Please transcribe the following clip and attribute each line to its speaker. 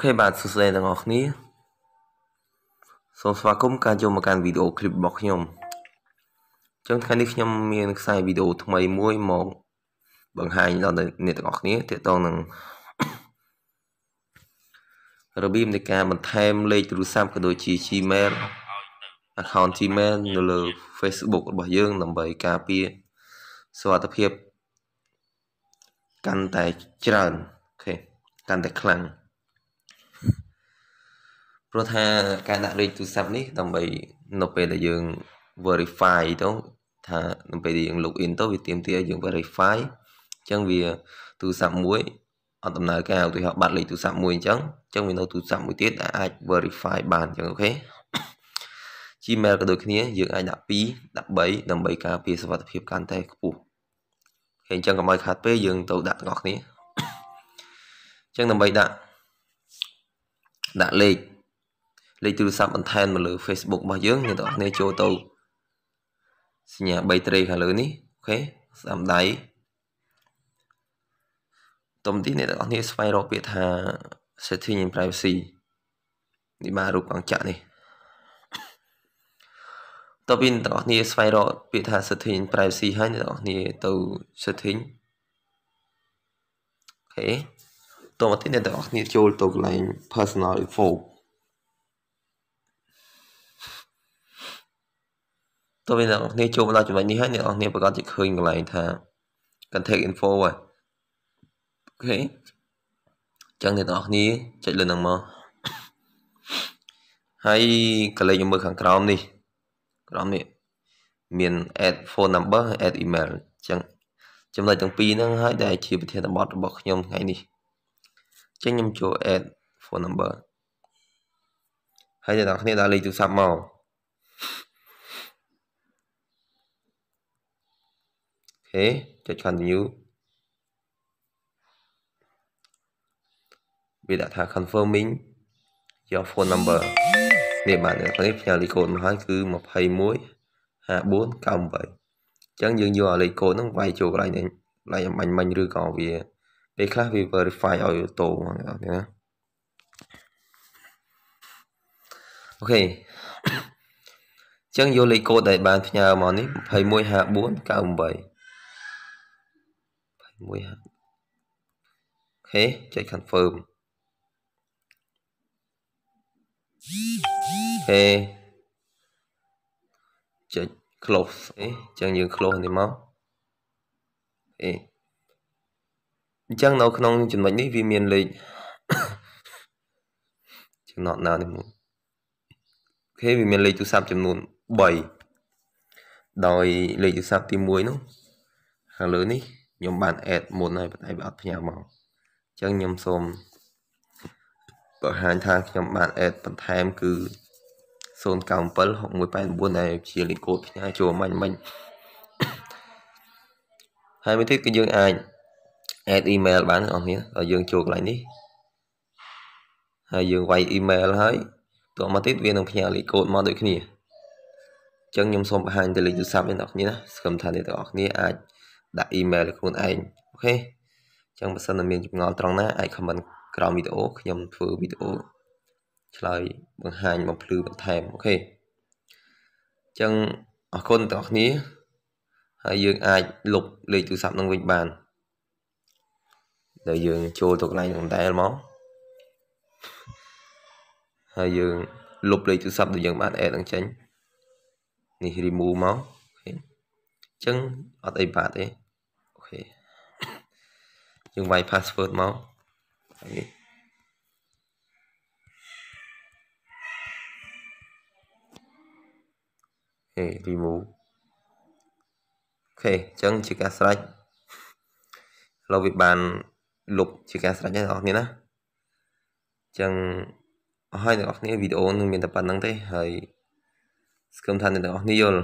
Speaker 1: ខេបាទសួស្តីទាំងអស់គ្នាសូមស្វាគមន៍ការចូលមកកាន់វីដេអូឃ្លីបរបស់ខ្ញុំអញ្ចឹងថ្ងៃនេះខ្ញុំមានខ្សែវីដេអូថ្មីមួយមកបង្ហាញដល់អ្នកទាំងអស់គ្នាទាក់ទងនឹងរបៀបនៃការបន្ថែមលេខទូរស័ព្ទក៏ដូចជា Gmail account Gmail នៅលើ Facebook របស់យើងដើម្បីការពារសុវត្ថិភាព កាន់តែច្រើនអូខេកាន់តែខ្លាំងព្រោះថាការដាក់លេខទូរស័ព្ទនេះដើម្បីនៅពេលដែលយើង verify ទៅថានៅពេលដែលយើង log in ទៅវាទាមទារឲ្យយើង verify អញ្ចឹងវាទូរស័ព្ទមួយអត់ដំណើរការឧទាហរណ៍បាត់លេខទូរស័ព្ទមួយអញ្ចឹងអញ្ចឹងវានៅ ទូរស័ព្ទមួយទៀតដែលអាច verify បានអញ្ចឹងអូខេ Gmail ក៏ដូចគ្នា យើងអាចដាក់2ដាក់3ដើម្បីការពារសុវត្ថិភាពកាន់តែខ្ពស់ហើយអញ្ចឹងកុំឲ្យខាតពេលយើងទៅដាក់ទាំងអស់គ្នាអញ្ចឹងដើម្បីដាក់ដាក់លេខលេខទូរស័ព្ទបន្ថែមមកលើ Facebook របស់យើងអ្នកទាំងអស់គ្នាចូលទៅសញ្ញា3ត្រេខាងលើនេះអូខេស្ដាំដៃតំទីអ្នកទាំងអស់គ្នាស្វែងរកពាក្យថា setting in privacy នេះបានរូបកងចាក់នេះតបពីអ្នកទាំងអស់គ្នាស្វែងរកពាក្យថា setting in privacy ហើយអ្នកទាំងអស់គ្នាទៅ setting អូខេតបទីអ្នកទាំងអស់គ្នាចូលទៅកន្លែង personal info ទោះបីអ្នកនរគ្នាចូលមកដល់ចំណុចនេះហើយអ្នកនរគ្នាប្រកាសជាឃើញកន្លែងថា contact info ហើយអូខេអញ្ចឹងអ្នកនរគ្នាចុចលើនឹងមកហើយកលេចមើលខាងក្រោមនេះ ក្រោមនេះមាន add phone number ហើយ add email អញ្ចឹងចំណុចទាំងពីរហ្នឹងហើយដែល ជាប្រធានបទរបស់ខ្ញុំថ្ងៃនេះអញ្ចឹងខ្ញុំចូល add phone number ហើយអ្នកនរគ្នាដាក់លេខទូរស័ព្ទមកខេចុច continue វាដាក់ថា confirming your phone number នេះបាទនេះផ្ញើលេខកូដមកហើយគឺ21 54 98អញ្ចឹងយើងយកអាលេខកូដហ្នឹងវាយចូលកន្លែងនេះកន្លែងអំបញ្ញមិញឬក៏វាពេលខ្លះវា verify ឲ្យអូតូហ្មងណាអូខេអញ្ចឹងយកលេខកូដដែលបានផ្ញើមកនេះ215498មួយអូខេចុច confirm អូខេចុច close អីចឹងយើង close នេះមកអេអញ្ចឹងនៅ ក្នុងចំណុចនេះវាមានលេខចំណត់ណានេះមួយអូខេវាមានលេខទូរស័ព្ទចំនួន3ដោយលេខទូរស័ព្ទទី1នោះខាងលើនេះខ្ញុំបានអេតមុនហើយប៉ុន្តែវាអត់ផ្ញើមកអញ្ចឹងខ្ញុំសូមបង្ហាញថាខ្ញុំបានអេតបន្ថែមគឺ097689ដែលជាលេខកូដផ្ញើចូលមិញមិញហើយមួយទៀតគឺយើងអាច add email បានបងប្អូនដល់យើងចូលកន្លែងនេះហើយយើងវាយ email ហើយតោះមកទៀតវានឹងផ្ញើលេខកូដមកដូចគ្នាអញ្ចឹងខ្ញុំសូមបង្ហាញទៅលេខទូរស័ព្ទនេះបងប្អូនណាសង្ឃឹមថាអ្នកទាំងអស់គ្នាអាចដាក់ email ខ្លួនឯងអូខេអញ្ចឹងបើសិនតែមានចម្ងល់ត្រង់ណាអាច comment ក្រោមវីដេអូខ្ញុំធ្វើវីដេអូឆ្លើយបង្ហាញបំភ្លឺបន្ថែមអូខេអញ្ចឹងអរគុណទាំងអស់គ្នា ហើយយើងអាចលុបលេខទូរស័ព្ទនឹងវិញបានដែលយើងចូលទៅកន្លែងដដែលមកហើយយើងលុបលេខទូរស័ព្ទដែលយើងបានអេតនឹងចេញ នេះ remove មកអូខេចឹងអត់អីបាត់ទេអូខេយើងវាយ password មកហើយនេះហេ remove អូខេអញ្ចឹងជាការស្រេចឥឡូវវាបានលុបជាការស្រេចហើយបងប្អូនណាអញ្ចឹងអស់ហើយអ្នកនរវីដេអូនឹងមានតែប៉ុណ្្នឹងទេ ហើយស្គមថាអ្នកនរយល់